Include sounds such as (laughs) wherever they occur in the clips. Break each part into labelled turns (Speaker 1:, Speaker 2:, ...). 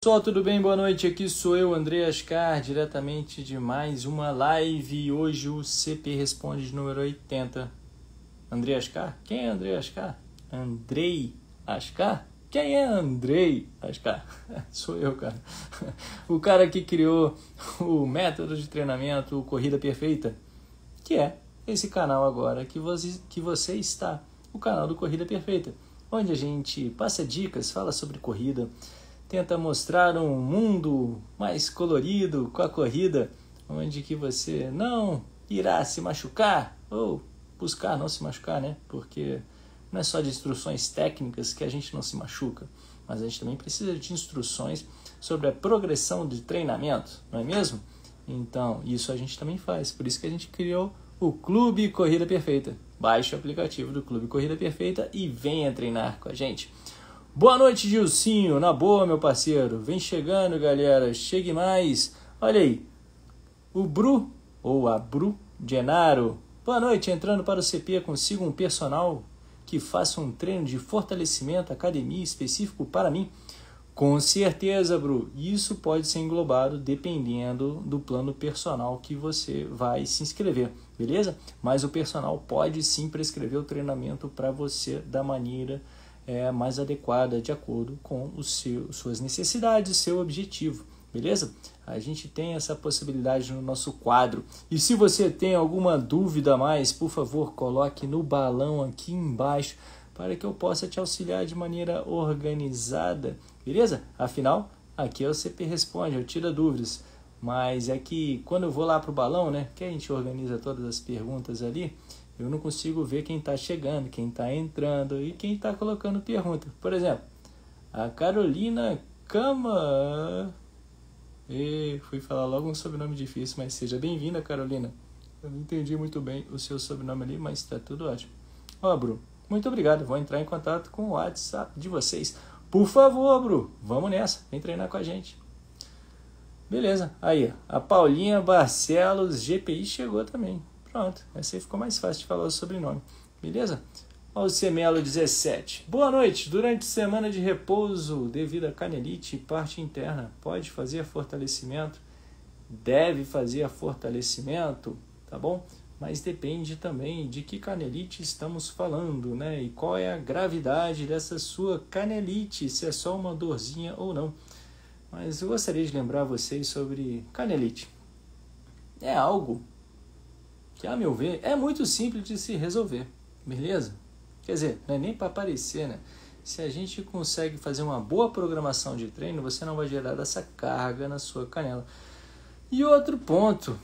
Speaker 1: Pessoal, tudo bem? Boa noite. Aqui sou eu, André Ascar, diretamente de mais uma live. Hoje o CP responde de número 80. André Ascar? Quem é André Ascar? Andrei Ascar? Quem é Andrei Ascar? (laughs) sou eu, cara. (laughs) O cara que criou o método de treinamento Corrida Perfeita, que é esse canal agora que você, que você está, o canal do Corrida Perfeita, onde a gente passa dicas, fala sobre corrida, tenta mostrar um mundo mais colorido com a corrida, onde que você não irá se machucar ou buscar não se machucar, né? Porque não é só de instruções técnicas que a gente não se machuca, mas a gente também precisa de instruções sobre a progressão de treinamento, não é mesmo? Então, isso a gente também faz. Por isso que a gente criou o Clube Corrida Perfeita. Baixe o aplicativo do Clube Corrida Perfeita e venha treinar com a gente. Boa noite, Gilcinho. Na boa, meu parceiro. Vem chegando, galera. Chegue mais. Olha aí. O Bru, ou a Bru Genaro. Boa noite. Entrando para o CP, consigo um personal que faça um treino de fortalecimento, academia específico para mim. Com certeza, Bru. Isso pode ser englobado dependendo do plano personal que você vai se inscrever, beleza? Mas o personal pode sim prescrever o treinamento para você da maneira é, mais adequada de acordo com o seu, suas necessidades, seu objetivo, beleza? A gente tem essa possibilidade no nosso quadro. E se você tem alguma dúvida a mais, por favor, coloque no balão aqui embaixo para que eu possa te auxiliar de maneira organizada, beleza? Afinal, aqui eu é sempre responde, eu tiro dúvidas. Mas é que quando eu vou lá para o balão, né, que a gente organiza todas as perguntas ali, eu não consigo ver quem está chegando, quem está entrando e quem está colocando pergunta. Por exemplo, a Carolina Cama. E fui falar logo um sobrenome difícil, mas seja bem-vinda, Carolina. Eu não entendi muito bem o seu sobrenome ali, mas está tudo ótimo. Ó, Bru, muito obrigado. Vou entrar em contato com o WhatsApp de vocês. Por favor, Bru, vamos nessa. Vem treinar com a gente. Beleza. Aí, a Paulinha Barcelos GPI chegou também. Pronto, assim ficou mais fácil de falar o sobrenome. Beleza? Alcemelo 17. Boa noite. Durante semana de repouso devido a canelite e parte interna, pode fazer fortalecimento? Deve fazer fortalecimento, tá bom? Mas depende também de que canelite estamos falando, né? E qual é a gravidade dessa sua canelite, se é só uma dorzinha ou não. Mas eu gostaria de lembrar vocês sobre canelite. É algo que, a meu ver, é muito simples de se resolver, beleza? Quer dizer, não é nem para aparecer, né? Se a gente consegue fazer uma boa programação de treino, você não vai gerar essa carga na sua canela. E outro ponto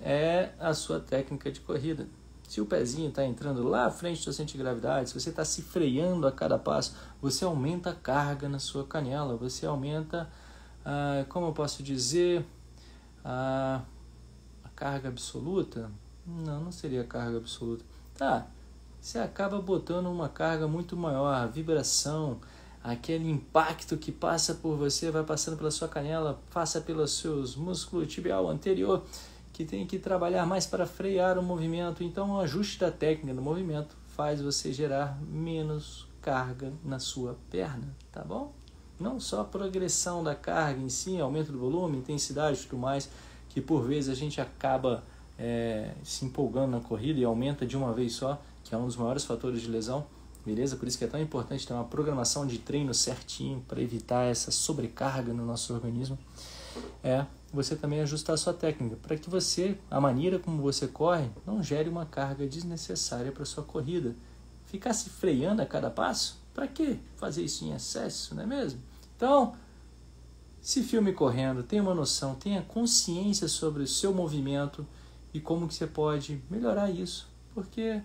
Speaker 1: é a sua técnica de corrida. Se o pezinho está entrando lá à frente do centro de gravidade, se você está se freando a cada passo, você aumenta a carga na sua canela, você aumenta, ah, como eu posso dizer, a, ah, a carga absoluta, não, não seria carga absoluta. Tá, você acaba botando uma carga muito maior, a vibração, aquele impacto que passa por você, vai passando pela sua canela, passa pelos seus músculos tibial anterior, que tem que trabalhar mais para frear o movimento. Então, o um ajuste da técnica do movimento faz você gerar menos carga na sua perna, tá bom? Não só a progressão da carga em si, aumento do volume, intensidade e tudo mais, que por vezes a gente acaba é, se empolgando na corrida e aumenta de uma vez só, que é um dos maiores fatores de lesão, beleza? Por isso que é tão importante ter uma programação de treino certinho para evitar essa sobrecarga no nosso organismo. É você também ajustar a sua técnica para que você, a maneira como você corre, não gere uma carga desnecessária para sua corrida. Ficar se freando a cada passo, para que fazer isso em excesso, não é mesmo? Então, se filme correndo, tenha uma noção, tenha consciência sobre o seu movimento e como que você pode melhorar isso, porque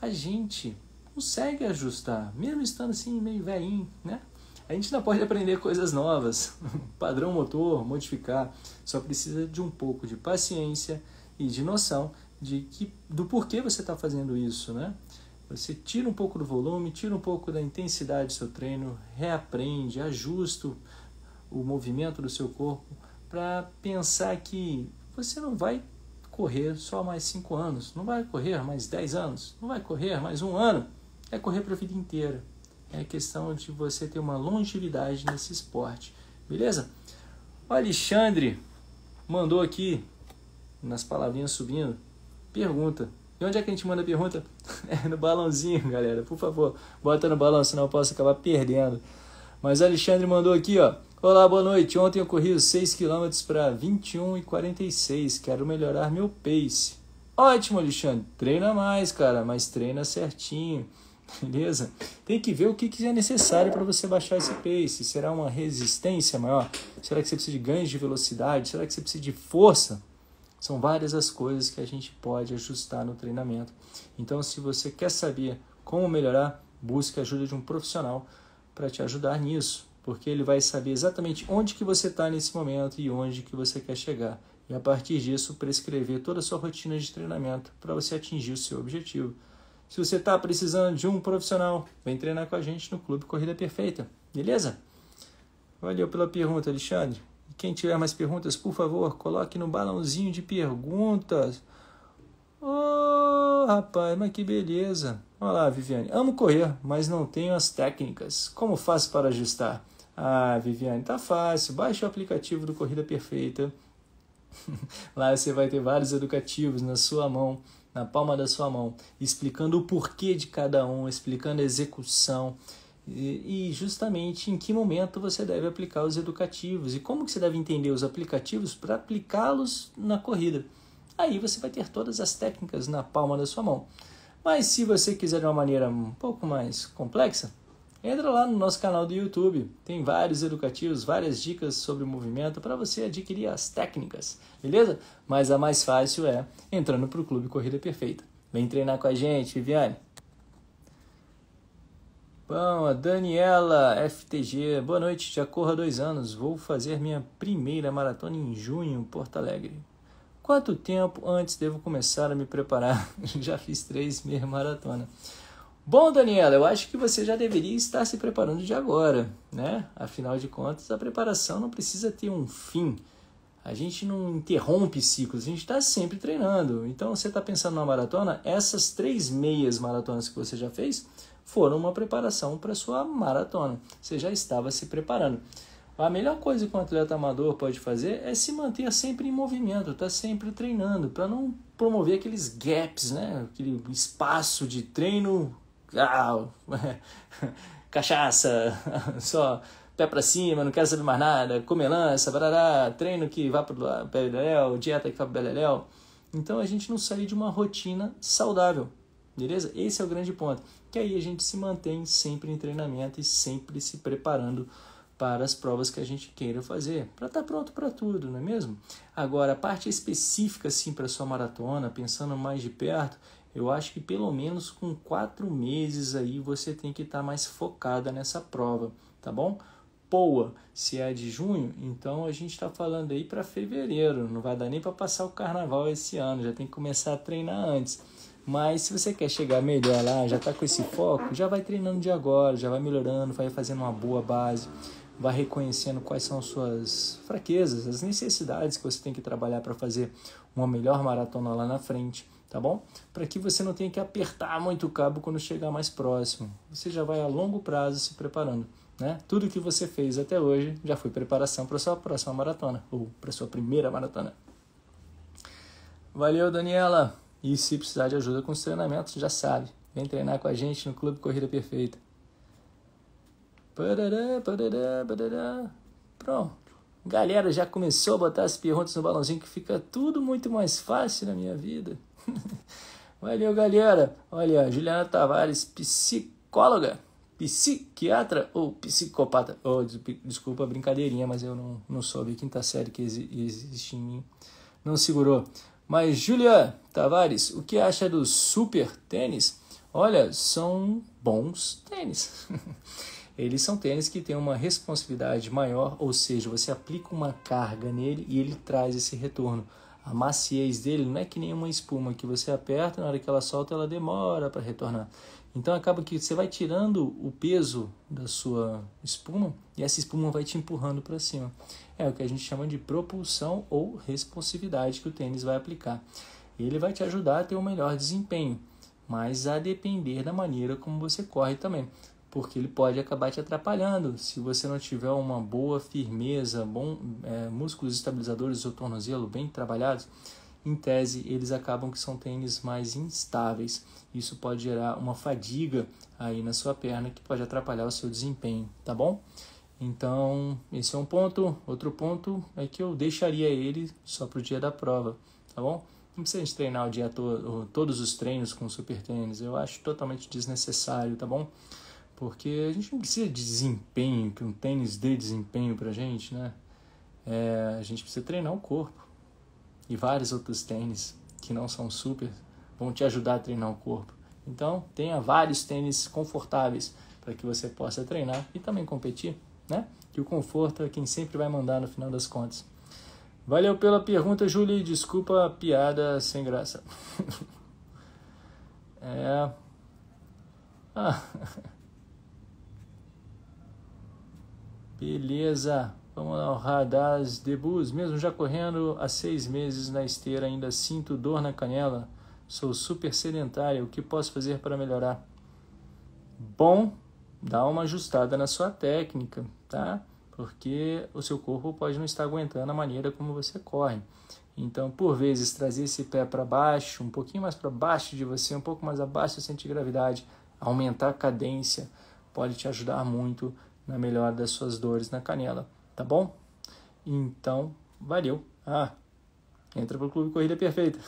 Speaker 1: a gente consegue ajustar, mesmo estando assim meio velhinho, né? A gente ainda pode aprender coisas novas, (laughs) padrão motor, modificar, só precisa de um pouco de paciência e de noção de que do porquê você está fazendo isso, né? Você tira um pouco do volume, tira um pouco da intensidade do seu treino, reaprende, ajusta o movimento do seu corpo para pensar que você não vai correr só mais cinco anos, não vai correr mais dez anos, não vai correr mais um ano, é correr para a vida inteira. É questão de você ter uma longevidade nesse esporte, beleza? O Alexandre mandou aqui, nas palavrinhas subindo, pergunta. E onde é que a gente manda a pergunta? (laughs) É no balãozinho, galera. Por favor, bota no balão, senão eu posso acabar perdendo. Mas o Alexandre mandou aqui, ó. Olá, boa noite. Ontem eu corri os 6 km para 21 e 46. Quero melhorar meu pace. Ótimo, Alexandre. Treina mais, cara, mas treina certinho. (laughs) Beleza? Tem que ver o que, que é necessário para você baixar esse pace. Será uma resistência maior? Será que você precisa de ganhos de velocidade? Será que você precisa de força? São várias as coisas que a gente pode ajustar no treinamento. Então, se você quer saber como melhorar, busque a ajuda de um profissional para te ajudar nisso porque ele vai saber exatamente onde que você está nesse momento e onde que você quer chegar. E a partir disso, prescrever toda a sua rotina de treinamento para você atingir o seu objetivo. Se você está precisando de um profissional, vem treinar com a gente no Clube Corrida Perfeita, beleza? Valeu pela pergunta, Alexandre. Quem tiver mais perguntas, por favor, coloque no balãozinho de perguntas. Ô, oh, rapaz, mas que beleza. Olha lá, Viviane. Amo correr, mas não tenho as técnicas. Como faço para ajustar? Ah, Viviane, tá fácil. Baixe o aplicativo do Corrida Perfeita. (laughs) Lá você vai ter vários educativos na sua mão, na palma da sua mão, explicando o porquê de cada um, explicando a execução e, e justamente em que momento você deve aplicar os educativos e como que você deve entender os aplicativos para aplicá-los na corrida. Aí você vai ter todas as técnicas na palma da sua mão. Mas se você quiser de uma maneira um pouco mais complexa, Entra lá no nosso canal do YouTube, tem vários educativos, várias dicas sobre o movimento para você adquirir as técnicas, beleza? Mas a mais fácil é entrando para o Clube Corrida Perfeita. Vem treinar com a gente, Viviane. Bom, a Daniela FTG, boa noite, já corro há dois anos, vou fazer minha primeira maratona em junho, Porto Alegre. Quanto tempo antes devo começar a me preparar? (laughs) já fiz três meia maratona. Bom, Daniela, eu acho que você já deveria estar se preparando de agora, né? Afinal de contas, a preparação não precisa ter um fim. A gente não interrompe ciclos, a gente está sempre treinando. Então, você está pensando na maratona, essas três meias maratonas que você já fez foram uma preparação para sua maratona. Você já estava se preparando. A melhor coisa que um atleta amador pode fazer é se manter sempre em movimento, estar tá sempre treinando, para não promover aqueles gaps, né? aquele espaço de treino ah, (laughs) cachaça, (laughs) só pé pra cima, não quero saber mais nada, comer lança, barará, treino que vá pro beleléu, dieta que vá pro beleléu. Então a gente não sair de uma rotina saudável, beleza? Esse é o grande ponto. Que aí a gente se mantém sempre em treinamento e sempre se preparando para as provas que a gente queira fazer, para estar tá pronto para tudo, não é mesmo? Agora, a parte específica, assim, para sua maratona, pensando mais de perto, eu acho que pelo menos com quatro meses aí você tem que estar tá mais focada nessa prova, tá bom? POA, se é de junho, então a gente está falando aí para fevereiro, não vai dar nem para passar o carnaval esse ano, já tem que começar a treinar antes. Mas se você quer chegar melhor lá, já está com esse foco, já vai treinando de agora, já vai melhorando, vai fazendo uma boa base, vai reconhecendo quais são suas fraquezas, as necessidades que você tem que trabalhar para fazer uma melhor maratona lá na frente tá bom? Para que você não tenha que apertar muito o cabo quando chegar mais próximo. Você já vai a longo prazo se preparando, né? Tudo que você fez até hoje já foi preparação para sua próxima maratona ou para sua primeira maratona. Valeu, Daniela. E se precisar de ajuda com os treinamentos, já sabe. Vem treinar com a gente no Clube Corrida Perfeita. Parará, parará, parará. Pronto. Galera, já começou a botar as perguntas no balãozinho que fica tudo muito mais fácil na minha vida. (laughs) Valeu, galera. Olha, Juliana Tavares, psicóloga, psiquiatra ou psicopata? Oh, desculpa a brincadeirinha, mas eu não, não soube. Quinta série que existe em mim não segurou. Mas, Juliana Tavares, o que acha dos super tênis? Olha, são bons tênis. (laughs) Eles são tênis que têm uma responsividade maior, ou seja, você aplica uma carga nele e ele traz esse retorno a maciez dele não é que nem uma espuma que você aperta, na hora que ela solta, ela demora para retornar. Então acaba que você vai tirando o peso da sua espuma e essa espuma vai te empurrando para cima. É o que a gente chama de propulsão ou responsividade que o tênis vai aplicar. Ele vai te ajudar a ter um melhor desempenho, mas a depender da maneira como você corre também porque ele pode acabar te atrapalhando. Se você não tiver uma boa firmeza, bom, é, músculos estabilizadores ou tornozelo bem trabalhados, em tese eles acabam que são tênis mais instáveis. Isso pode gerar uma fadiga aí na sua perna que pode atrapalhar o seu desempenho, tá bom? Então, esse é um ponto. Outro ponto é que eu deixaria ele só para o dia da prova, tá bom? Não precisa gente treinar o dia todo, todos os treinos com super tênis. Eu acho totalmente desnecessário, tá bom? Porque a gente não precisa de desempenho, que um tênis dê desempenho pra gente, né? É, a gente precisa treinar o corpo. E vários outros tênis que não são super vão te ajudar a treinar o corpo. Então, tenha vários tênis confortáveis para que você possa treinar e também competir, né? Que o conforto é quem sempre vai mandar no final das contas. Valeu pela pergunta, Julie. Desculpa a piada sem graça. (laughs) é. Ah. (laughs) Beleza. Vamos ao de Debus. Mesmo já correndo há seis meses na esteira, ainda sinto dor na canela. Sou super sedentário. O que posso fazer para melhorar? Bom, dá uma ajustada na sua técnica, tá? Porque o seu corpo pode não estar aguentando a maneira como você corre. Então, por vezes, trazer esse pé para baixo, um pouquinho mais para baixo de você, um pouco mais abaixo do centro de gravidade, aumentar a cadência, pode te ajudar muito na melhor das suas dores na canela, tá bom? Então, valeu. Ah, entra pro Clube Corrida Perfeita.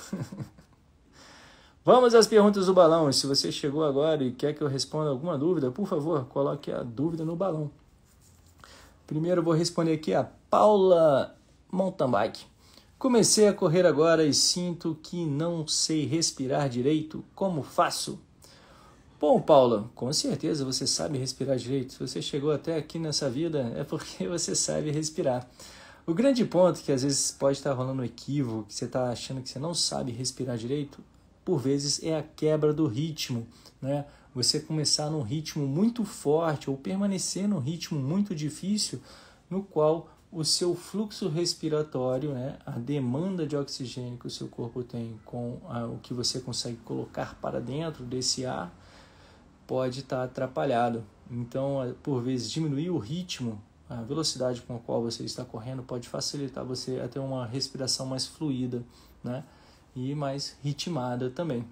Speaker 1: (laughs) Vamos às perguntas do balão. Se você chegou agora e quer que eu responda alguma dúvida, por favor, coloque a dúvida no balão. Primeiro vou responder aqui a Paula Montambaque. Comecei a correr agora e sinto que não sei respirar direito. Como faço? Bom, Paulo, com certeza você sabe respirar direito. Se você chegou até aqui nessa vida, é porque (laughs) você sabe respirar. O grande ponto que às vezes pode estar rolando um equívoco, que você está achando que você não sabe respirar direito, por vezes é a quebra do ritmo, né? Você começar num ritmo muito forte ou permanecer num ritmo muito difícil, no qual o seu fluxo respiratório, né, a demanda de oxigênio que o seu corpo tem com a, o que você consegue colocar para dentro desse ar, pode estar tá atrapalhado. Então, por vezes, diminuir o ritmo, a velocidade com a qual você está correndo, pode facilitar você a ter uma respiração mais fluida né? e mais ritmada também.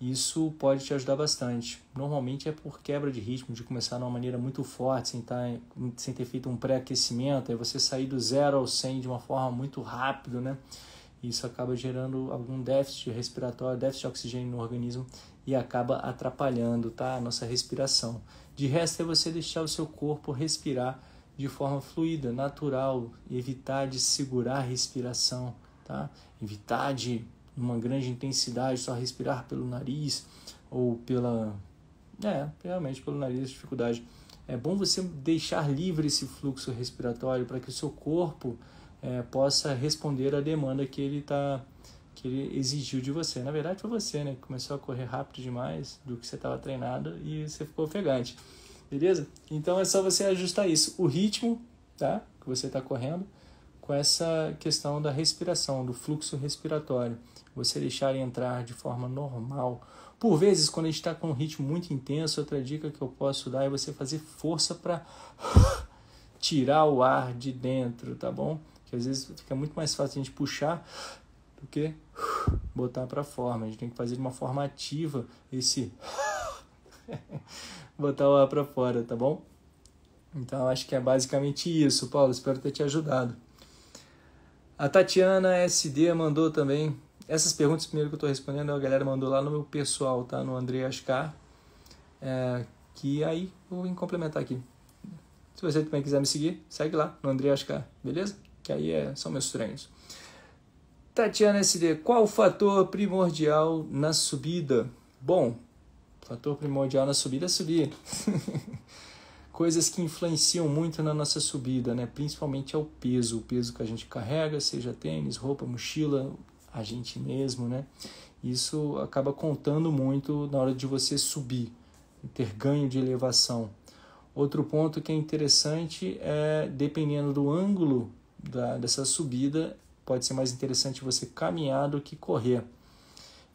Speaker 1: Isso pode te ajudar bastante. Normalmente é por quebra de ritmo, de começar de uma maneira muito forte, sem, estar, tá, sem ter feito um pré-aquecimento, aí é você sair do zero ao 100 de uma forma muito rápida, né? Isso acaba gerando algum déficit respiratório, déficit de oxigênio no organismo e acaba atrapalhando tá, a nossa respiração. De resto, é você deixar o seu corpo respirar de forma fluida, natural, evitar de segurar a respiração, tá? evitar de uma grande intensidade, só respirar pelo nariz ou pela. É, realmente pelo nariz, dificuldade. É bom você deixar livre esse fluxo respiratório para que o seu corpo é, possa responder à demanda que ele tá que ele exigiu de você. Na verdade, foi você, né? Que começou a correr rápido demais do que você estava treinado e você ficou ofegante. Beleza? Então é só você ajustar isso. O ritmo, tá? Que você está correndo com essa questão da respiração, do fluxo respiratório. Você deixar ele entrar de forma normal. Por vezes, quando a gente está com um ritmo muito intenso, outra dica que eu posso dar é você fazer força para (laughs) tirar o ar de dentro, tá bom? que às vezes fica muito mais fácil a gente puxar do que botar para forma. A gente tem que fazer de uma forma ativa esse (laughs) botar o ar para fora, tá bom? Então acho que é basicamente isso, Paulo. Espero ter te ajudado. A Tatiana SD mandou também. Essas perguntas primeiro que eu estou respondendo, a galera mandou lá no meu pessoal, tá? No André Ascar. É, que aí eu vou complementar aqui. Se você também quiser me seguir, segue lá no André Ascar, beleza? que aí é, são meus treinos. Tatiana SD, qual o fator primordial na subida? Bom, fator primordial na subida é subir. (laughs) Coisas que influenciam muito na nossa subida, né? principalmente é o peso, o peso que a gente carrega, seja tênis, roupa, mochila, a gente mesmo, né? Isso acaba contando muito na hora de você subir, ter ganho de elevação. Outro ponto que é interessante é, dependendo do ângulo da, dessa subida, pode ser mais interessante você caminhar do que correr.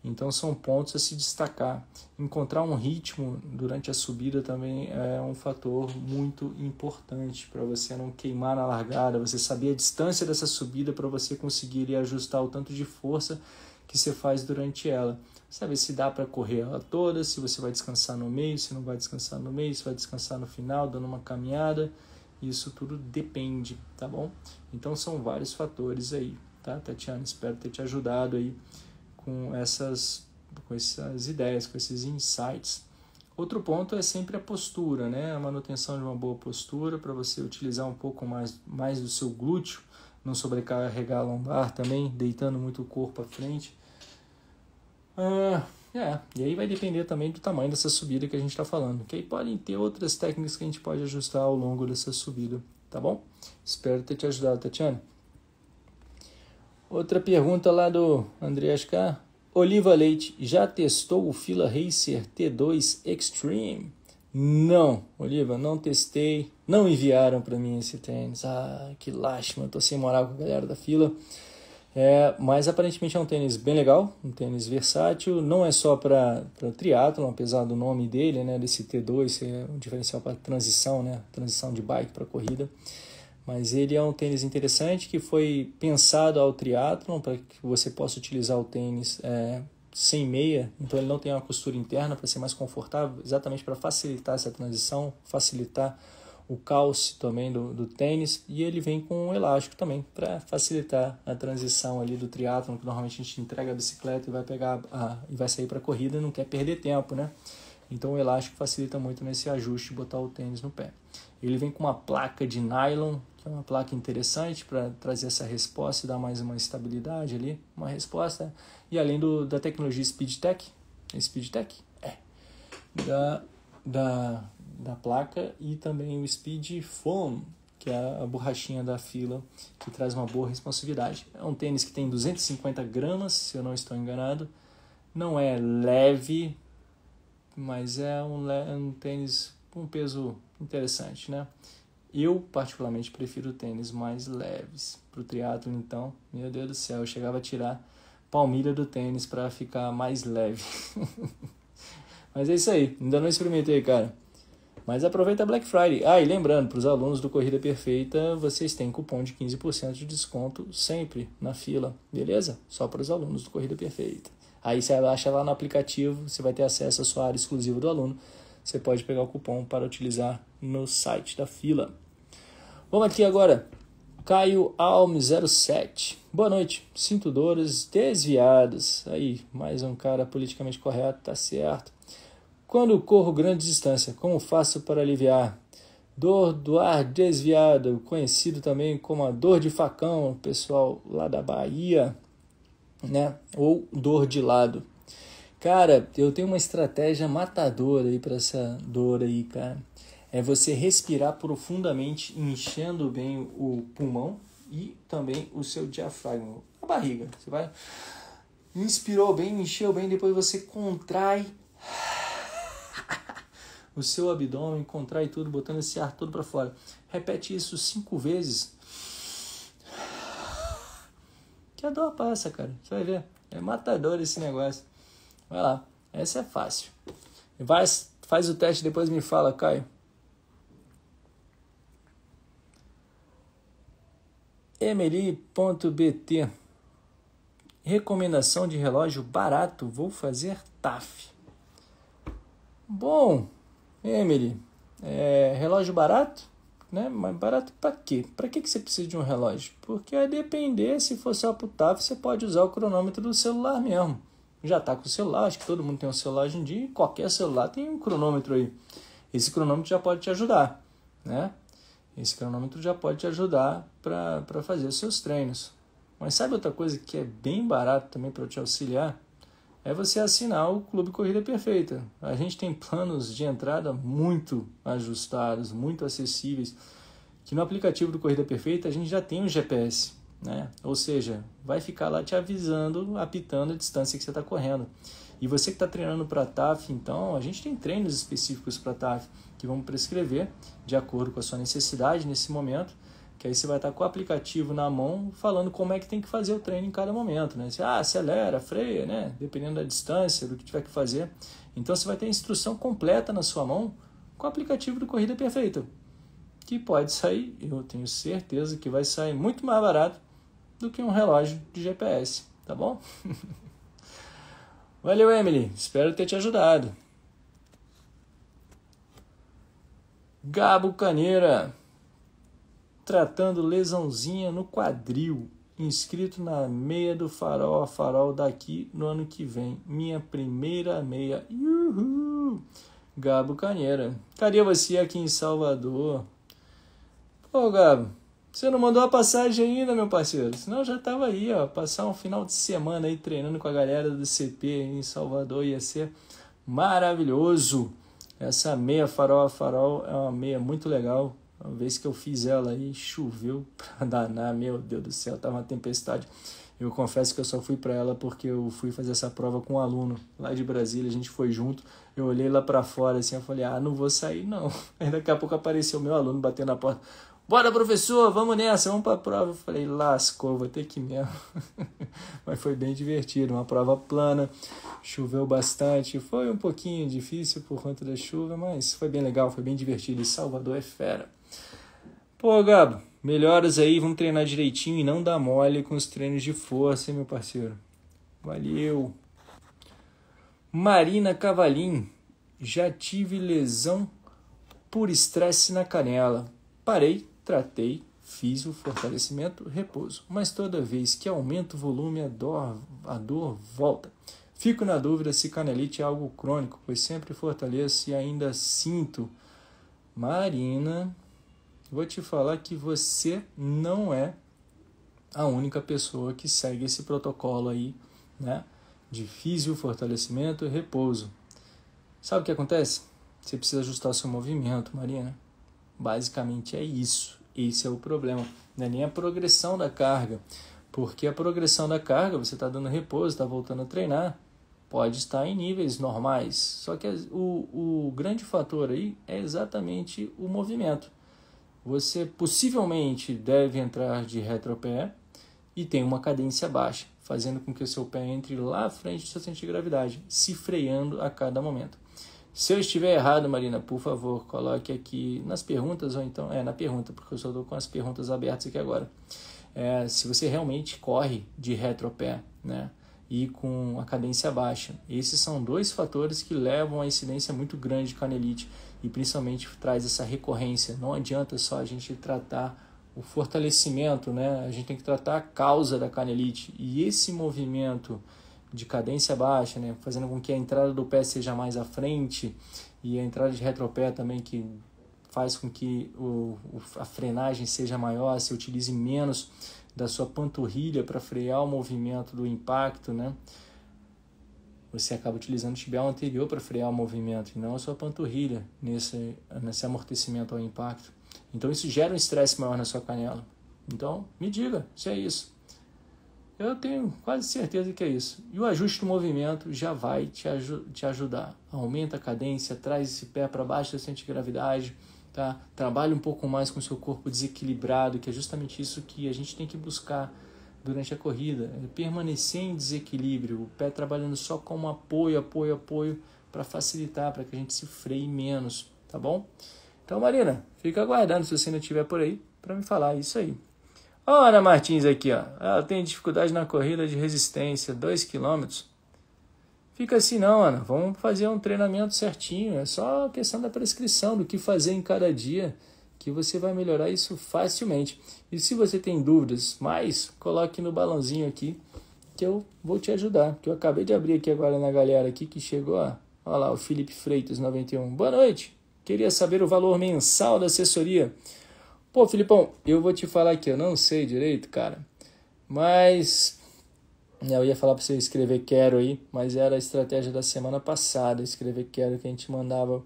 Speaker 1: Então são pontos a se destacar. Encontrar um ritmo durante a subida também é um fator muito importante para você não queimar na largada, você saber a distância dessa subida para você conseguir ajustar o tanto de força que você faz durante ela. Saber se dá para correr ela toda, se você vai descansar no meio, se não vai descansar no meio, se vai descansar no final, dando uma caminhada. Isso tudo depende, tá bom? Então são vários fatores aí, tá, Tatiana? Espero ter te ajudado aí com essas, com essas ideias, com esses insights. Outro ponto é sempre a postura, né? A manutenção de uma boa postura para você utilizar um pouco mais, mais do seu glúteo, não sobrecarregar a lombar também, deitando muito o corpo à frente. Ah, é, e aí vai depender também do tamanho dessa subida que a gente está falando, que aí podem ter outras técnicas que a gente pode ajustar ao longo dessa subida, tá bom? Espero ter te ajudado, Tatiana. Outra pergunta lá do André Ascar. Oliva Leite, já testou o Fila Racer T2 Extreme? Não, Oliva, não testei. Não enviaram para mim esse tênis. Ah, que lástima, estou sem moral com a galera da fila. É, mas aparentemente é um tênis bem legal, um tênis versátil, não é só para triatlon, apesar do nome dele, né, desse T2, é um diferencial para transição, né, transição de bike para corrida. Mas ele é um tênis interessante que foi pensado ao triatlon para que você possa utilizar o tênis é, sem meia, então ele não tem uma costura interna para ser mais confortável, exatamente para facilitar essa transição, facilitar o calce também do, do tênis e ele vem com um elástico também para facilitar a transição ali do triatlo que normalmente a gente entrega a bicicleta e vai pegar a, e vai sair para a corrida e não quer perder tempo, né? Então o elástico facilita muito nesse ajuste de botar o tênis no pé. Ele vem com uma placa de nylon, que é uma placa interessante para trazer essa resposta e dar mais uma estabilidade ali, uma resposta. E além do, da tecnologia SpeedTech, é SpeedTech? É. Da, da da placa e também o Speed Foam, que é a borrachinha da fila, que traz uma boa responsividade. É um tênis que tem 250 gramas, se eu não estou enganado. Não é leve, mas é um, é um tênis com um peso interessante, né? Eu, particularmente, prefiro tênis mais leves. Para o triatlo, então, meu Deus do céu, eu chegava a tirar palmilha do tênis para ficar mais leve. (laughs) Mas é isso aí, ainda não experimentei, cara. Mas aproveita a Black Friday. Ah, e lembrando, para os alunos do Corrida Perfeita, vocês têm cupom de 15% de desconto sempre na fila, beleza? Só para os alunos do Corrida Perfeita. Aí você acha lá no aplicativo, você vai ter acesso à sua área exclusiva do aluno. Você pode pegar o cupom para utilizar no site da fila. Vamos aqui agora. Caio Alme07. Boa noite. Sinto dores desviadas. Aí, mais um cara politicamente correto, tá certo. Quando corro grande distância, como faço para aliviar? Dor do ar desviado, conhecido também como a dor de facão, pessoal lá da Bahia, né? Ou dor de lado. Cara, eu tenho uma estratégia matadora aí para essa dor aí, cara. É você respirar profundamente, enchendo bem o pulmão e também o seu diafragma, a barriga. Você vai inspirou bem, encheu bem, depois você contrai o seu abdômen, contrai tudo, botando esse ar todo para fora. Repete isso cinco vezes. Que a dor passa, cara. Você vai ver. É matador esse negócio. Vai lá. Essa é fácil. Vai, faz o teste depois me fala, Caio. Emily.bt Recomendação de relógio barato. Vou fazer TAF. Bom, é, Emily, é, relógio barato? Né? Mas barato para quê? Para que, que você precisa de um relógio? Porque a depender, se for só pro TAF, você pode usar o cronômetro do celular mesmo. Já está com o celular, acho que todo mundo tem um celular hoje em dia, qualquer celular tem um cronômetro aí. Esse cronômetro já pode te ajudar, né? Esse cronômetro já pode te ajudar para fazer os seus treinos. Mas sabe outra coisa que é bem barato também para te auxiliar? é você assinar o Clube Corrida Perfeita. A gente tem planos de entrada muito ajustados, muito acessíveis, que no aplicativo do Corrida Perfeita a gente já tem o um GPS, né? Ou seja, vai ficar lá te avisando, apitando a distância que você está correndo. E você que está treinando para TAF, então, a gente tem treinos específicos para TAF que vamos prescrever de acordo com a sua necessidade nesse momento que aí você vai estar com o aplicativo na mão falando como é que tem que fazer o treino em cada momento, né? Você ah, acelera, freia, né? Dependendo da distância, do que tiver que fazer. Então você vai ter a instrução completa na sua mão com o aplicativo do Corrida Perfeita. Que pode sair, eu tenho certeza que vai sair muito mais barato do que um relógio de GPS, tá bom? (laughs) Valeu, Emily. Espero ter te ajudado. Gabo Caneira tratando lesãozinha no quadril, inscrito na meia do farol a farol daqui no ano que vem. Minha primeira meia. Uhul! Gabo Canheira. Cadê você aqui em Salvador? Pô, Gabo, você não mandou a passagem ainda, meu parceiro? Senão eu já tava aí, ó. Passar um final de semana aí treinando com a galera do CP em Salvador ia ser maravilhoso. Essa meia farol a farol é uma meia muito legal uma vez que eu fiz ela aí, choveu (laughs) pra danar, meu Deus do céu, tava uma tempestade. Eu confesso que eu só fui para ela porque eu fui fazer essa prova com um aluno lá de Brasília, a gente foi junto. Eu olhei lá para fora assim, eu falei: "Ah, não vou sair não". (laughs) Aí daqui a pouco apareceu meu aluno batendo na porta. Bora, professor, vamos nessa, vamos para a prova. Eu falei, lascou, vou ter que ir mesmo. (laughs) Mas foi bem divertido, uma prova plana, choveu bastante, foi um pouquinho difícil por conta da chuva, mas foi bem legal, foi bem divertido. E Salvador é fera. Pô, Gabo, melhoras aí, vamos treinar direitinho e não dar mole com os treinos de força, hein, meu parceiro. Valeu. Marina Cavalim, já tive lesão por estresse na canela. Parei, tratei, fiz o fortalecimento, repouso. Mas toda vez que aumento o volume, a dor, a dor volta. Fico na dúvida se canelite é algo crônico, pois sempre fortaleço e ainda sinto. Marina, vou te falar que você não é a única pessoa que segue esse protocolo aí, né? De físio, fortalecimento e repouso. Sabe o que acontece? Você precisa ajustar seu movimento, Marina. Basicamente é isso. Esse é o problema. Não é nem a progressão da carga. Porque a progressão da carga, você está dando repouso, está voltando a treinar, pode estar em níveis normais. Só que o, o grande fator aí é exatamente o movimento você possivelmente deve entrar de retropé e tem uma cadência baixa, fazendo com que o seu pé entre lá à frente do seu centro de gravidade, se freando a cada momento. Se eu estiver errado, Marina, por favor, coloque aqui nas perguntas, ou então, é, na pergunta, porque eu só estou com as perguntas abertas aqui agora. É, se você realmente corre de retropé, né? E com a cadência baixa. Esses são dois fatores que levam a incidência muito grande de canelite e principalmente traz essa recorrência. Não adianta só a gente tratar o fortalecimento, né? A gente tem que tratar a causa da canelite e esse movimento de cadência baixa, né? Fazendo com que a entrada do pé seja mais à frente e a entrada de retropé também que faz com que o, a frenagem seja maior, se utilize menos da sua panturrilha para frear o movimento do impacto, né? você acaba utilizando o tibial anterior para frear o movimento e não a sua panturrilha nesse, nesse amortecimento ao impacto. Então isso gera um estresse maior na sua canela. Então me diga se é isso. Eu tenho quase certeza que é isso. E o ajuste do movimento já vai te, aj te ajudar. Aumenta a cadência, traz esse pé para baixo do centro de gravidade, tá? Trabalha um pouco mais com o seu corpo desequilibrado, que é justamente isso que a gente tem que buscar durante a corrida, permanecer em desequilíbrio, o pé trabalhando só como apoio, apoio, apoio, para facilitar, para que a gente se freie menos, tá bom? Então, Marina, fica aguardando se você ainda estiver por aí para me falar isso aí. Ó, Ana Martins aqui, ó. Ela tem dificuldade na corrida de resistência, 2 km. Fica assim não, Ana. Vamos fazer um treinamento certinho. É só questão da prescrição, do que fazer em cada dia que você vai melhorar isso facilmente. E se você tem dúvidas, mais coloque no balãozinho aqui que eu vou te ajudar. Que eu acabei de abrir aqui agora na galera aqui que chegou, ó. Olha lá, o Felipe Freitas 91. Boa noite. Queria saber o valor mensal da assessoria. Pô, Filipão, eu vou te falar que eu não sei direito, cara. Mas eu ia falar para você escrever quero aí, mas era a estratégia da semana passada, escrever quero que a gente mandava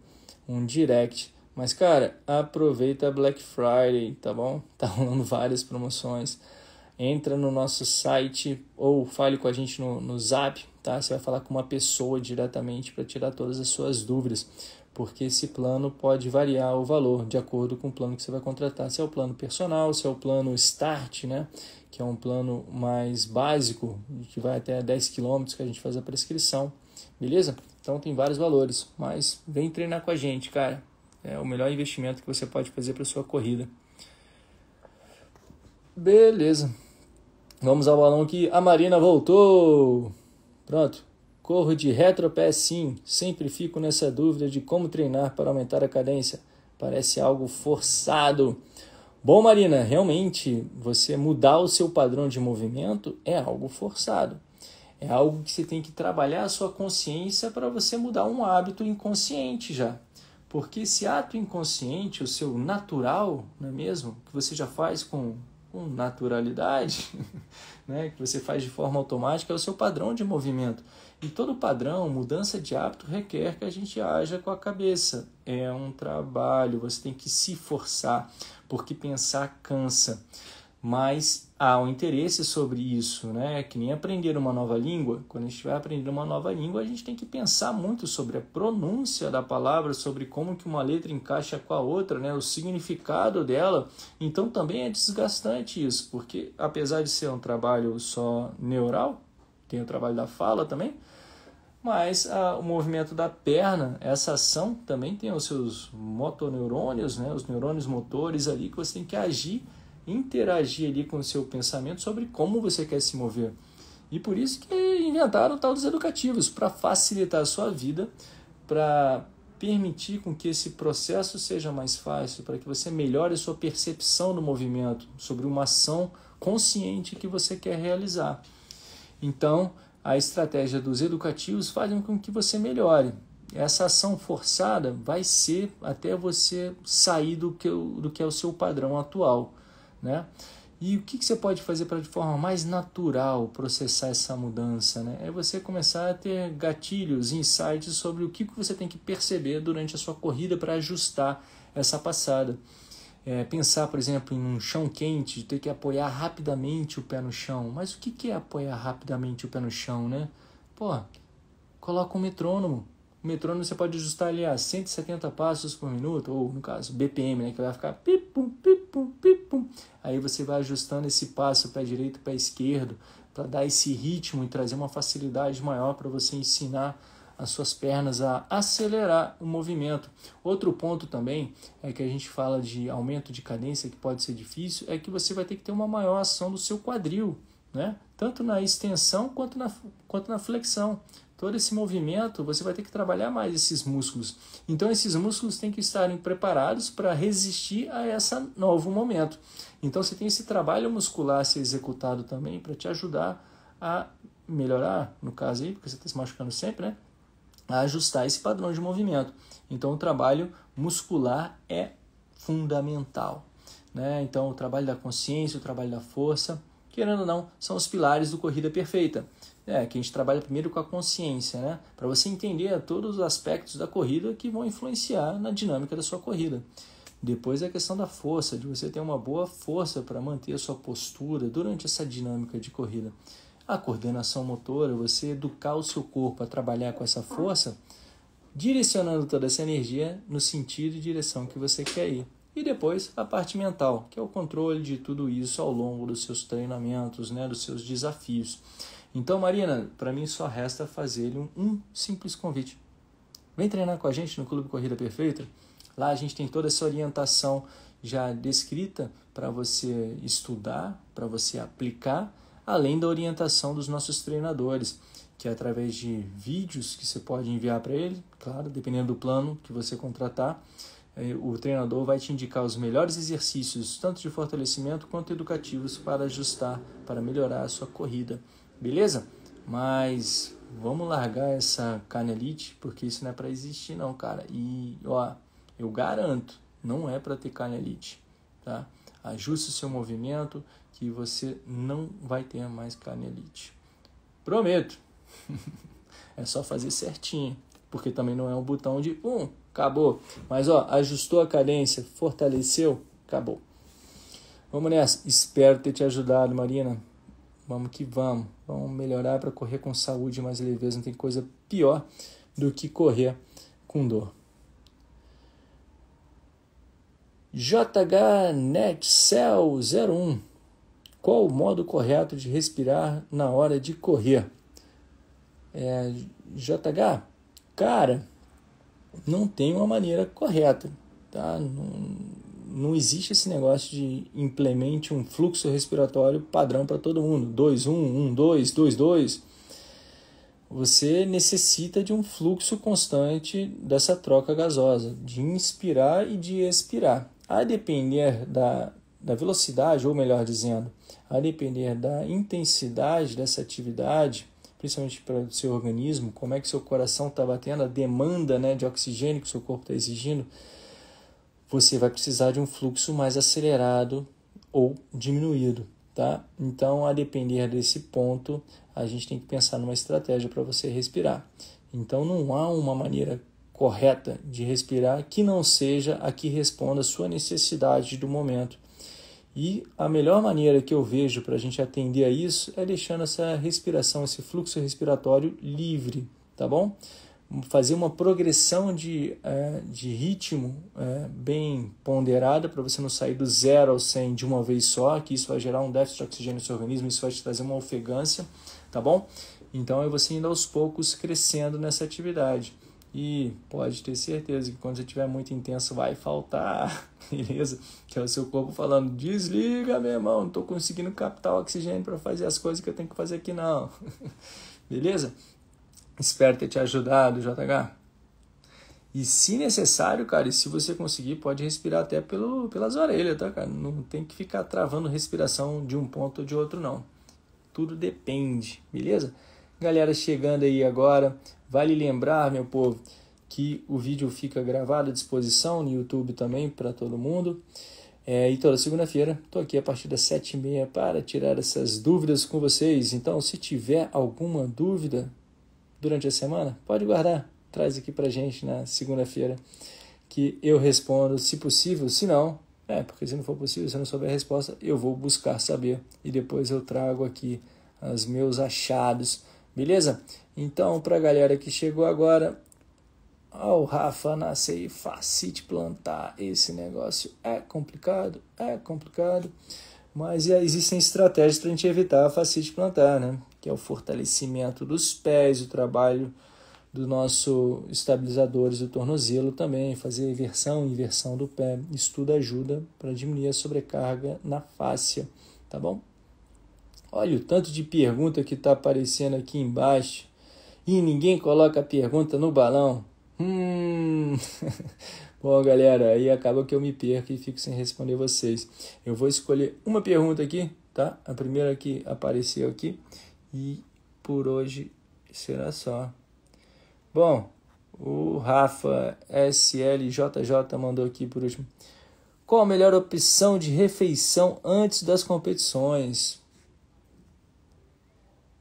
Speaker 1: um direct mas, cara, aproveita a Black Friday, tá bom? (laughs) Tá rolando várias promoções. Entra no nosso site ou fale com a gente no, no zap, tá? Você vai falar com uma pessoa diretamente para tirar todas as suas dúvidas, porque esse plano pode variar o valor de acordo com o plano que você vai contratar. Se é o plano personal, se é o plano Start, né? Que é um plano mais básico, que vai até 10 km que a gente faz a prescrição, beleza? Então tem vários valores, mas vem treinar com a gente, cara é o melhor investimento que você pode fazer para sua corrida. Beleza. Vamos ao balão que a Marina voltou. Pronto. Corro de retropé sim. Sempre fico nessa dúvida de como treinar para aumentar a cadência. Parece algo forçado. Bom, Marina, realmente você mudar o seu padrão de movimento é algo forçado. É algo que você tem que trabalhar a sua consciência para você mudar um hábito inconsciente já. Porque esse ato inconsciente, o seu natural, não é mesmo? Que você já faz com, com naturalidade, (laughs) né? que você faz de forma automática, é o seu padrão de movimento. E todo padrão, mudança de hábito, requer que a gente haja com a cabeça. É um trabalho, você tem que se forçar, porque pensar cansa mas há um interesse sobre isso, né? Que nem aprender uma nova língua. Quando a gente vai aprender uma nova língua, a gente tem que pensar muito sobre a pronúncia da palavra, sobre como que uma letra encaixa com a outra, né? O significado dela. Então também é desgastante isso, porque apesar de ser um trabalho só neural, tem o trabalho da fala também, mas a, ah, o movimento da perna, essa ação também tem os seus motoneurônios, né? Os neurônios motores ali que você tem que agir interagir ali com o seu pensamento sobre como você quer se mover. E por isso que inventaram o tal dos educativos, para facilitar a sua vida, para permitir com que esse processo seja mais fácil, para que você melhore a sua percepção do movimento, sobre uma ação consciente que você quer realizar. Então, a estratégia dos educativos faz com que você melhore. Essa ação forçada vai ser até você sair do que, do que é o seu padrão atual né? E o que, que você pode fazer para de forma mais natural processar essa mudança? Né? É você começar a ter gatilhos, insights sobre o que, que você tem que perceber durante a sua corrida para ajustar essa passada. É, pensar, por exemplo, em um chão quente, de ter que apoiar rapidamente o pé no chão. Mas o que, que é apoiar rapidamente o pé no chão? Né? Pô, coloca um metrônomo o metrônomo você pode ajustar ali a 170 passos por minuto, ou no caso, BPM, né, que vai ficar pipum, pipum, pipum. Aí você vai ajustando esse passo para direito, para esquerdo, para dar esse ritmo e trazer uma facilidade maior para você ensinar as suas pernas a acelerar o movimento. Outro ponto também é que a gente fala de aumento de cadência que pode ser difícil, é que você vai ter que ter uma maior ação do seu quadril, né? tanto na extensão quanto na, quanto na flexão todo esse movimento, você vai ter que trabalhar mais esses músculos. Então, esses músculos têm que estarem preparados para resistir a esse novo momento. Então, você tem esse trabalho muscular a ser executado também para te ajudar a melhorar, no caso aí, porque você está se machucando sempre, né? A ajustar esse padrão de movimento. Então, o trabalho muscular é fundamental. Né? Então, o trabalho da consciência, o trabalho da força, querendo ou não, são os pilares do Corrida Perfeita. É, que a gente trabalha primeiro com a consciência, né? Para você entender todos os aspectos da corrida que vão influenciar na dinâmica da sua corrida. Depois é a questão da força, de você ter uma boa força para manter a sua postura durante essa dinâmica de corrida. A coordenação motora, você educar o seu corpo a trabalhar com essa força, direcionando toda essa energia no sentido e direção que você quer ir. E depois a parte mental, que é o controle de tudo isso ao longo dos seus treinamentos, né, dos seus desafios. Então, Marina, para mim só resta fazer-lhe um, um simples convite. Vem treinar com a gente no Clube Corrida Perfeita. Lá a gente tem toda essa orientação já descrita para você estudar, para você aplicar, além da orientação dos nossos treinadores, que é através de vídeos que você pode enviar para ele, claro, dependendo do plano que você contratar, é, o treinador vai te indicar os melhores exercícios, tanto de fortalecimento quanto educativos, para ajustar, para melhorar a sua corrida. Beleza? Mas vamos largar essa canelite, porque isso não é para existir não, cara. E ó, eu garanto, não é para ter canelite, tá? Ajuste o seu movimento que você não vai ter mais canelite. Prometo. (laughs) é só fazer certinho, porque também não é um botão de um, acabou. Mas ó, ajustou a cadência, fortaleceu, acabou. Vamos nessa. Espero ter te ajudado, Marina. Vamos que vamos. Vamos melhorar para correr com saúde e mais leveza. Não tem coisa pior do que correr com dor. JHNetCell01 Qual o modo correto de respirar na hora de correr? É, JH, cara, não tem uma maneira correta, tá? Não, não existe esse negócio de implemente um fluxo respiratório padrão para todo mundo. 2, 1, 1, 2, 2, 2. Você necessita de um fluxo constante dessa troca gasosa, de inspirar e de expirar. A depender da, da velocidade, ou melhor dizendo, a depender da intensidade dessa atividade, principalmente para o seu organismo, como é que seu coração está batendo, a demanda né, de oxigênio que o seu corpo está exigindo, você vai precisar de um fluxo mais acelerado ou diminuído, tá? Então, a depender desse ponto, a gente tem que pensar numa estratégia para você respirar. Então, não há uma maneira correta de respirar que não seja a que responda a sua necessidade do momento. E a melhor maneira que eu vejo para a gente atender a isso é deixando essa respiração, esse fluxo respiratório livre, tá bom? fazer uma progressão de, é, de ritmo é, bem ponderada para você não sair do zero ao 100 de uma vez só, que isso vai gerar um déficit de oxigênio no seu organismo, isso vai te trazer uma ofegância, tá bom? Então é você indo aos poucos crescendo nessa atividade. E pode ter certeza que quando você estiver muito intenso vai faltar, (laughs) beleza? Que é o seu corpo falando: desliga, meu irmão, não estou conseguindo captar o oxigênio para fazer as coisas que eu tenho que fazer aqui, não. (laughs) beleza? Espero ter te ajudado, JH. E se necessário, cara, e se você conseguir, pode respirar até pelo, pelas orelhas, tá, cara? Não tem que ficar travando respiração de um ponto ou de outro, não. Tudo depende, beleza? Galera chegando aí agora, vale lembrar, meu povo, que o vídeo fica gravado à disposição no YouTube também para todo mundo. É, e toda segunda-feira estou aqui a partir das sete e meia para tirar essas dúvidas com vocês. Então, se tiver alguma dúvida, durante a semana? Pode guardar, traz aqui para gente na né, segunda-feira que eu respondo, se possível, se não, é, porque se não for possível, se eu não souber a resposta, eu vou buscar saber e depois eu trago aqui os meus achados, beleza? Então, para a galera que chegou agora, ó, o Rafa nascer e facite plantar, esse negócio é complicado, é complicado, mas existem estratégias para a gente evitar a facite plantar, né? que é o fortalecimento dos pés, o trabalho do nosso estabilizadores do tornozelo também, fazer inversão, inversão do pé. Isso tudo ajuda para diminuir a sobrecarga na fáscia, tá bom? Olha o tanto de pergunta que está aparecendo aqui embaixo. E ninguém coloca a pergunta no balão. Hum. (laughs) Bom, galera, aí acaba que eu me perco e fico sem responder vocês. Eu vou escolher uma pergunta aqui, tá? A primeira que apareceu aqui e por hoje será só. Bom, o Rafa SLJJ mandou aqui por último. Qual a melhor opção de refeição antes das competições?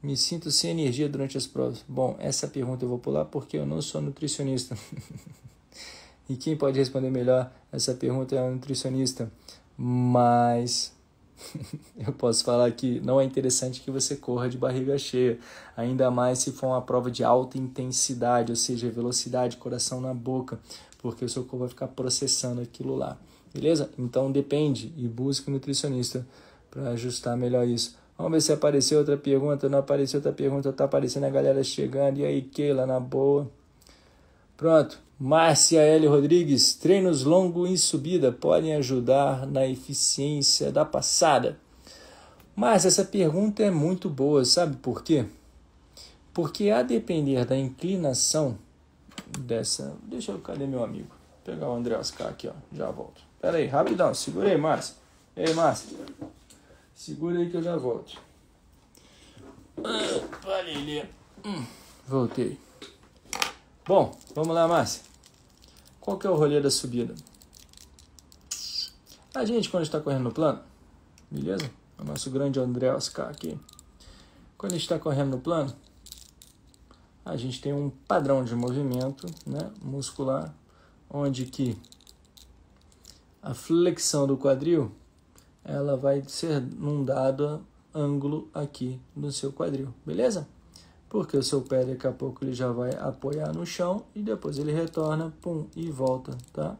Speaker 1: Me sinto sem energia durante as provas. Bom, essa pergunta eu vou pular porque eu não sou nutricionista. (laughs) e quem pode responder melhor essa pergunta é o nutricionista. Mas (laughs) Eu posso falar que não é interessante que você corra de barriga cheia, ainda mais se for uma prova de alta intensidade, ou seja, velocidade, coração na boca, porque o seu corpo vai ficar processando aquilo lá. Beleza? Então depende e busque um nutricionista para ajustar melhor isso. Vamos ver se apareceu outra pergunta, não apareceu outra pergunta, tá aparecendo a galera chegando. E aí, Keila, na boa. Pronto. Márcia L. Rodrigues, treinos longo em subida podem ajudar na eficiência da passada? Mas essa pergunta é muito boa, sabe por quê? Porque a depender da inclinação dessa. Deixa eu. Cadê meu amigo? Vou pegar o André Ascar aqui, ó. Já volto. Pera aí, rapidão. Segura aí, Márcia. Ei, Márcia. Segura aí que eu já volto. Opa, hum, voltei. Bom, vamos lá, Márcia. Qual que é o rolê da subida? A gente, quando está correndo no plano, beleza? O nosso grande André Oscar aqui. Quando a gente está correndo no plano, a gente tem um padrão de movimento né, muscular, onde que a flexão do quadril ela vai ser num dado ângulo aqui no seu quadril, beleza? porque o seu pé daqui a pouco ele já vai apoiar no chão e depois ele retorna, pum, e volta, tá?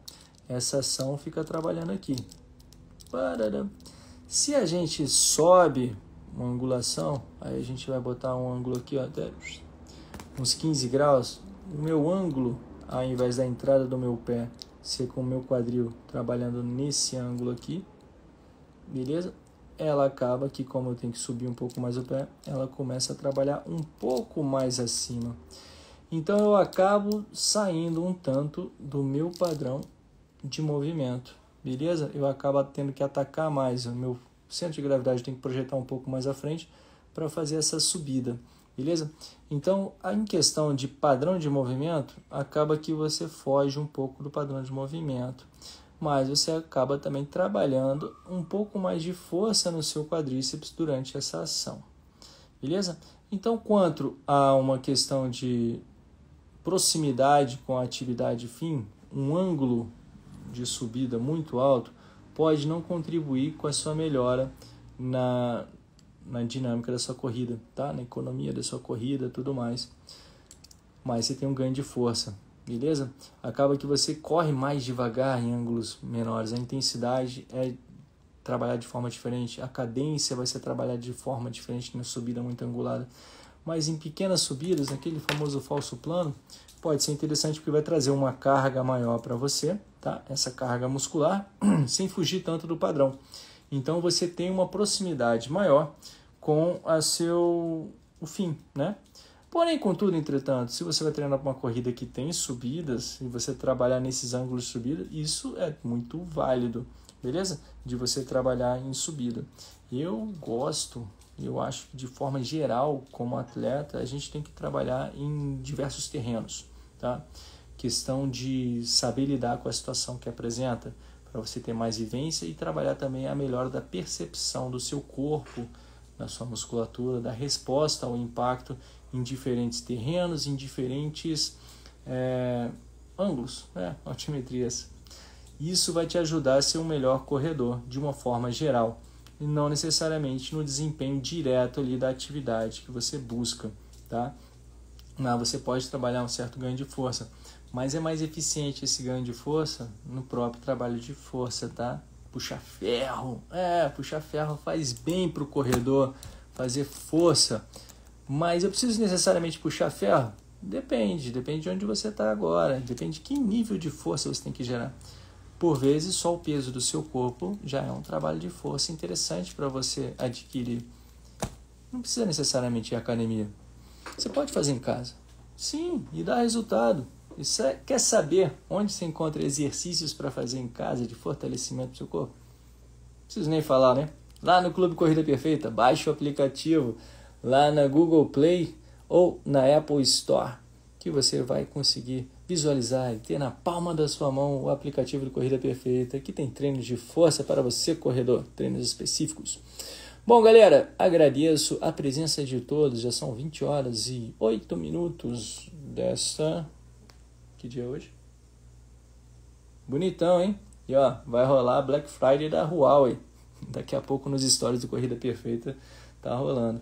Speaker 1: Essa ação fica trabalhando aqui. Se a gente sobe uma angulação, aí a gente vai botar um ângulo aqui, ó, até uns 15 graus, o meu ângulo, ao invés da entrada do meu pé ser com o meu quadril trabalhando nesse ângulo aqui, beleza? ela acaba que, como eu tenho que subir um pouco mais o pé, ela começa a trabalhar um pouco mais acima. Então eu acabo saindo um tanto do meu padrão de movimento, beleza? Eu acabo tendo que atacar mais, o meu centro de gravidade tem que projetar um pouco mais à frente para fazer essa subida, beleza? Então, em questão de padrão de movimento, acaba que você foge um pouco do padrão de movimento mas você acaba também trabalhando um pouco mais de força no seu quadríceps durante essa ação. Beleza? Então, quanto a uma questão de proximidade com a atividade fim, um ângulo de subida muito alto pode não contribuir com a sua melhora na, na dinâmica da sua corrida, tá? na economia da sua corrida tudo mais. Mas você tem um ganho de força, beleza? Acaba que você corre mais devagar em ângulos menores, a intensidade é trabalhar de forma diferente, a cadência vai ser trabalhada de forma diferente na é subida muito angulada. Mas em pequenas subidas, naquele famoso falso plano, pode ser interessante porque vai trazer uma carga maior para você, tá? Essa carga muscular, (clears throat) sem fugir tanto do padrão. Então você tem uma proximidade maior com a seu o fim, né? Porém, contudo, entretanto, se você vai treinar para uma corrida que tem subidas e você trabalhar nesses ângulos de subida, isso é muito válido, beleza? De você trabalhar em subida. Eu gosto, eu acho que de forma geral, como atleta, a gente tem que trabalhar em diversos terrenos, tá? Questão de saber lidar com a situação que apresenta, para você ter mais vivência e trabalhar também a melhora da percepção do seu corpo, da sua musculatura, da resposta ao impacto em diferentes terrenos, em diferentes é, ângulos, né? altimetrias. Isso vai te ajudar a ser um melhor corredor de uma forma geral e não necessariamente no desempenho direto ali da atividade que você busca, tá? Mas você pode trabalhar um certo ganho de força, mas é mais eficiente esse ganho de força no próprio trabalho de força, tá? Puxar ferro, é, puxar ferro faz bem para o corredor, fazer força mas eu preciso necessariamente puxar ferro? Depende, depende de onde você está agora, depende de que nível de força você tem que gerar. Por vezes, só o peso do seu corpo já é um trabalho de força interessante para você adquirir. Não precisa necessariamente ir à academia. Você pode fazer em casa. Sim, e dá resultado. quer saber onde se encontra exercícios para fazer em casa de fortalecimento do seu corpo? Não preciso nem falar, né? Lá no Clube Corrida Perfeita, baixe o aplicativo lá na Google Play ou na Apple Store, que você vai conseguir visualizar e ter na palma da sua mão o aplicativo de Corrida Perfeita, que tem treinos de força para você, corredor, treinos específicos. Bom, galera, agradeço a presença de todos. Já são 20 horas e 8 minutos desta. Que dia é hoje? Bonitão, hein? E ó, vai rolar Black Friday da Huawei. Daqui a pouco nos stories do Corrida Perfeita tá rolando.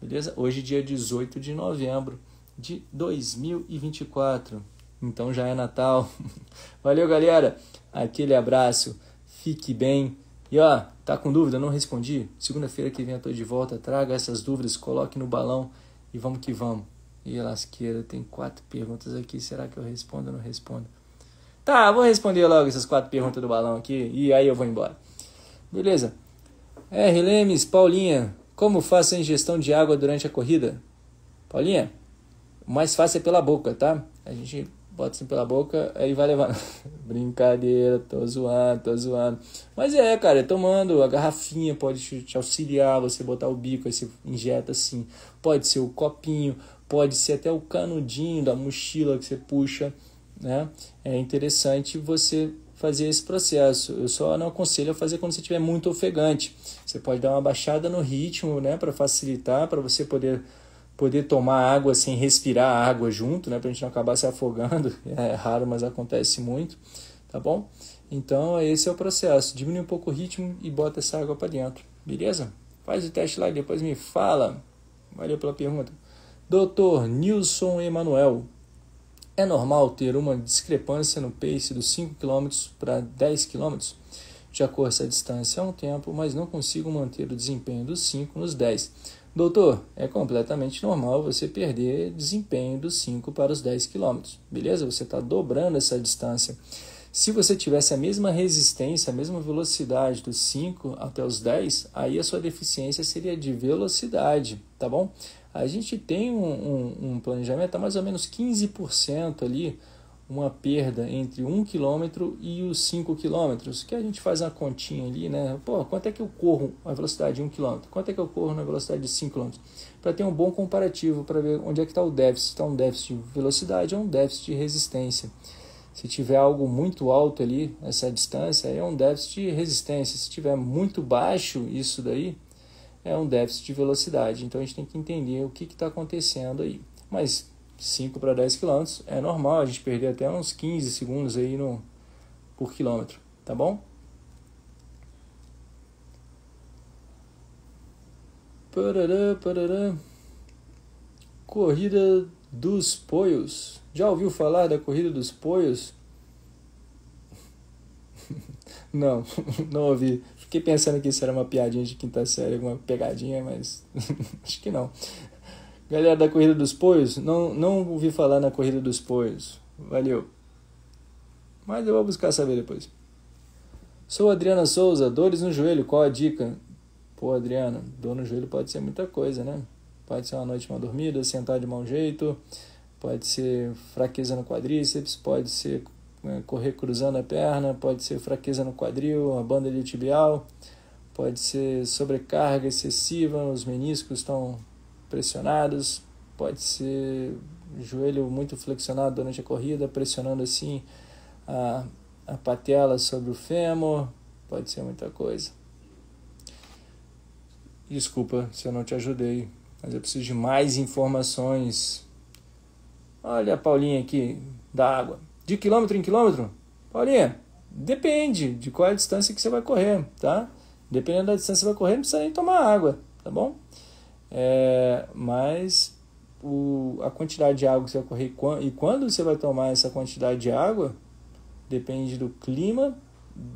Speaker 1: Beleza? Hoje, dia 18 de novembro de 2024. Então já é Natal. (laughs) Valeu, galera. Aquele abraço. Fique bem. E ó, tá com dúvida? Não respondi? Segunda-feira que vem eu tô de volta. Traga essas dúvidas, coloque no balão e vamos que vamos. E lasqueira, tem quatro perguntas aqui. Será que eu respondo ou não respondo? Tá, vou responder logo essas quatro perguntas do balão aqui e aí eu vou embora. Beleza? R. Lemes, Paulinha, como faço a ingestão de água durante a corrida? Paulinha, o mais fácil é pela boca, tá? A gente bota assim pela boca, aí vai levando. (laughs) Brincadeira, tô zoando, tô zoando. Mas é, cara, tomando a garrafinha pode te auxiliar, você botar o bico, aí você injeta assim. Pode ser o copinho, pode ser até o canudinho da mochila que você puxa, né? É interessante você fazer esse processo. Eu só não aconselho a fazer quando você estiver muito ofegante. Você pode dar uma baixada no ritmo, né, para facilitar, para você poder poder tomar água sem respirar água junto, né, para a gente não acabar se afogando. (laughs) É raro, mas acontece muito, tá bom? Então, esse é o processo. Diminui um pouco o ritmo e bota essa água para dentro. Beleza? Faz o teste lá e depois me fala. Valeu pela pergunta. Doutor Nilson Emanuel. É normal ter uma discrepância no pace dos 5 km para 10 km? Já corro essa distância há um tempo, mas não consigo manter o desempenho dos 5 nos 10. Doutor, é completamente normal você perder desempenho dos 5 para os 10 km, beleza? Você está dobrando essa distância. Se você tivesse a mesma resistência, a mesma velocidade dos 5 até os 10, aí a sua deficiência seria de velocidade, tá bom? A gente tem um, um, um planejamento a tá mais ou menos 15% ali, uma perda entre 1 km e os 5 km, que a gente faz uma continha ali, né? Pô, quanto é que eu corro na velocidade de 1 km? Quanto é que eu corro na velocidade de 5 km? Para ter um bom comparativo, para ver onde é que está o déficit. Está um déficit de velocidade ou é um déficit de resistência. Se tiver algo muito alto ali, essa distância, é um déficit de resistência. Se tiver muito baixo isso daí, é um déficit de velocidade. Então a gente tem que entender o que está acontecendo aí. Mas 5 para 10 km é normal a gente perder até uns 15 segundos aí no, por quilômetro, tá bom? Parará, parará. Corrida dos Poios. Já ouviu falar da corrida dos poios? (laughs) Não, (laughs) não ouvi. Fiquei pensando que isso era uma piadinha de quinta série, alguma pegadinha, mas (laughs) acho que não. Galera da corrida dos poios, não, não ouvi falar na corrida dos poios. Valeu. Mas eu vou buscar saber depois. Sou Adriana Souza, dores no joelho, qual a dica? Pô, Adriana, dor no joelho pode ser muita coisa, né? Pode ser uma noite mal dormida, sentar de mau jeito, pode ser fraqueza no quadríceps, pode ser né, correr cruzando a perna, pode ser fraqueza no quadril, a banda de tibial, pode ser sobrecarga excessiva, os meniscos estão pressionados, pode ser joelho muito flexionado durante a corrida, pressionando assim a, a patela sobre o fêmur, pode ser muita coisa. Desculpa se eu não te ajudei, mas eu preciso de mais informações Olha a Paulinha aqui da água. De quilômetro em quilômetro? Paulinha, depende de qual é a distância que você vai correr, tá? Dependendo da distância que você vai correr, não precisa nem tomar água, tá bom? É, mas o, a quantidade de água que você vai correr e quando você vai tomar essa quantidade de água depende do clima,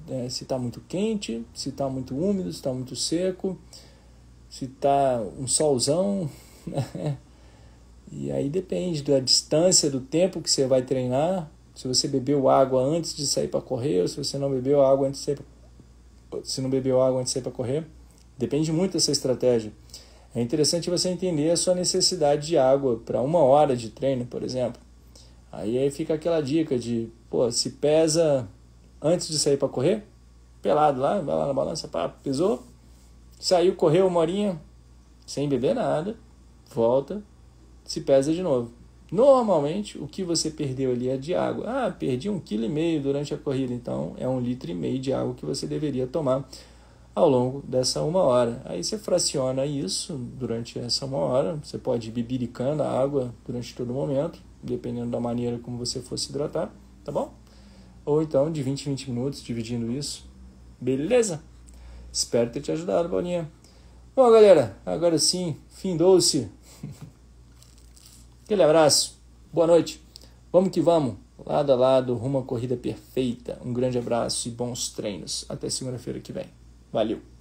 Speaker 1: é, se está muito quente, se está muito úmido, se está muito seco, se está um solzão, (laughs) né? E aí depende da distância, do tempo que você vai treinar. Se você bebeu água antes de sair para correr, ou se você não bebeu água antes de sair pra... se não bebeu água antes de sair para correr, depende muito dessa estratégia. É interessante você entender a sua necessidade de água para uma hora de treino, por exemplo. Aí, aí fica aquela dica de, pô, se pesa antes de sair para correr, pelado lá, vai lá na balança, pá, pesou, saiu, correu uma horinha, sem beber nada, volta, se pesa de novo. Normalmente, o que você perdeu ali é de água. Ah, perdi um quilo e meio durante a corrida, então é um litro e meio de água que você deveria tomar ao longo dessa uma hora. Aí você fraciona isso durante essa uma hora. Você pode ir bibiricando a água durante todo o momento, dependendo da maneira como você for se hidratar, tá bom? Ou então de 20 em 20 minutos, dividindo isso. Beleza? Espero ter te ajudado, Paulinha. Bom, galera, agora sim, fim doce. (laughs) Aquele abraço, boa noite. Vamos que vamos. Lado a lado, rumo à corrida perfeita. Um grande abraço e bons treinos. Até segunda-feira que vem. Valeu!